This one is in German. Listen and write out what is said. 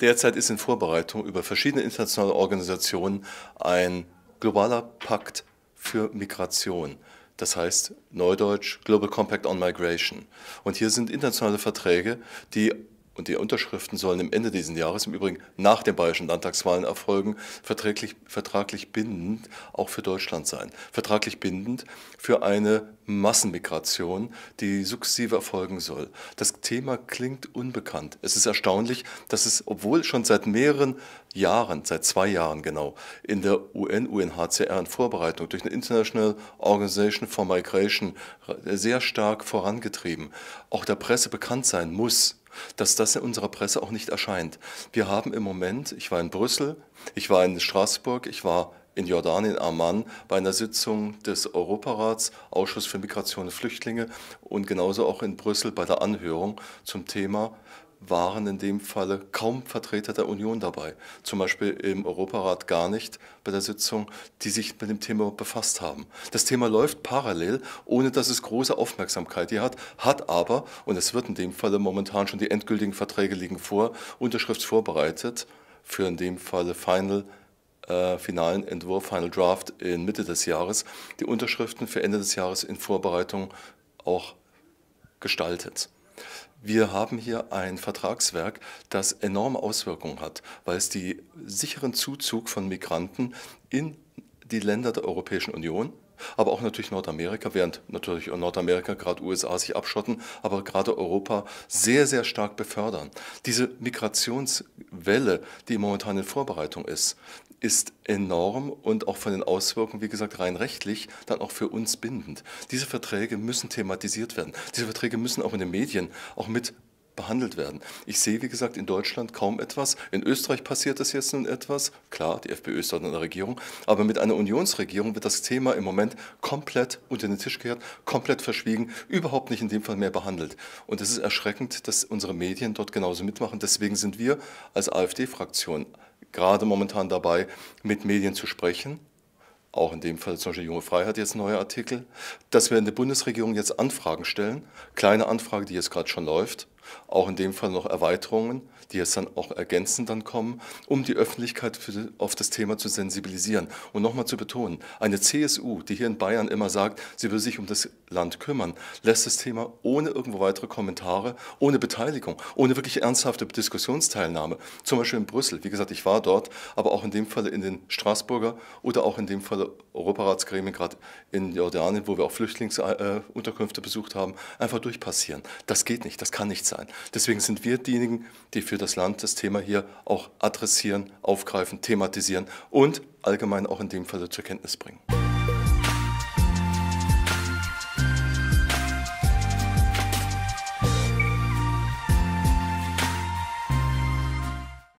Derzeit ist in Vorbereitung über verschiedene internationale Organisationen ein globaler Pakt für Migration. Das heißt Neudeutsch Global Compact on Migration. Und hier sind internationale Verträge, die und die Unterschriften sollen im Ende dieses Jahres, im Übrigen nach den bayerischen Landtagswahlen erfolgen, verträglich, vertraglich bindend auch für Deutschland sein. Vertraglich bindend für eine Massenmigration, die sukzessive erfolgen soll. Das Thema klingt unbekannt. Es ist erstaunlich, dass es, obwohl schon seit mehreren Jahren, seit zwei Jahren genau, in der UN, UNHCR in Vorbereitung durch eine International Organization for Migration sehr stark vorangetrieben, auch der Presse bekannt sein muss, dass das in unserer Presse auch nicht erscheint. Wir haben im Moment, ich war in Brüssel, ich war in Straßburg, ich war in Jordanien, Amman, bei einer Sitzung des Europarats, Ausschuss für Migration und Flüchtlinge und genauso auch in Brüssel bei der Anhörung zum Thema waren in dem Falle kaum Vertreter der Union dabei, zum Beispiel im Europarat gar nicht bei der Sitzung, die sich mit dem Thema befasst haben. Das Thema läuft parallel, ohne dass es große Aufmerksamkeit hier hat, hat aber, und es wird in dem Falle momentan schon die endgültigen Verträge liegen vor, Unterschrift vorbereitet für in dem Falle Final äh, finalen Entwurf, Final Draft in Mitte des Jahres, die Unterschriften für Ende des Jahres in Vorbereitung auch gestaltet. Wir haben hier ein Vertragswerk, das enorme Auswirkungen hat, weil es den sicheren Zuzug von Migranten in die Länder der Europäischen Union, aber auch natürlich Nordamerika, während natürlich Nordamerika, gerade USA sich abschotten, aber gerade Europa sehr, sehr stark befördern. Diese Migrationswelle, die momentan in Vorbereitung ist, ist enorm und auch von den Auswirkungen, wie gesagt, rein rechtlich, dann auch für uns bindend. Diese Verträge müssen thematisiert werden. Diese Verträge müssen auch in den Medien auch mit behandelt werden. Ich sehe, wie gesagt, in Deutschland kaum etwas. In Österreich passiert das jetzt nun etwas. Klar, die FPÖ ist dort in der Regierung. Aber mit einer Unionsregierung wird das Thema im Moment komplett unter den Tisch gekehrt, komplett verschwiegen, überhaupt nicht in dem Fall mehr behandelt. Und es ist erschreckend, dass unsere Medien dort genauso mitmachen. Deswegen sind wir als AfD-Fraktion gerade momentan dabei, mit Medien zu sprechen. Auch in dem Fall zum Beispiel Junge Freiheit jetzt ein neuer Artikel, dass wir in der Bundesregierung jetzt Anfragen stellen, kleine Anfrage, die jetzt gerade schon läuft, auch in dem Fall noch Erweiterungen, die jetzt dann auch ergänzend dann kommen, um die Öffentlichkeit für, auf das Thema zu sensibilisieren. Und nochmal zu betonen, eine CSU, die hier in Bayern immer sagt, sie will sich um das Land kümmern, lässt das Thema ohne irgendwo weitere Kommentare, ohne Beteiligung, ohne wirklich ernsthafte Diskussionsteilnahme, zum Beispiel in Brüssel. Wie gesagt, ich war dort, aber auch in dem Falle in den Straßburger oder auch in dem Falle Europaratsgremien, gerade in Jordanien, wo wir auch Flüchtlingsunterkünfte besucht haben, einfach durchpassieren. Das geht nicht, das kann nicht sein sein. Deswegen sind wir diejenigen, die für das Land das Thema hier auch adressieren, aufgreifen, thematisieren und allgemein auch in dem Falle zur Kenntnis bringen.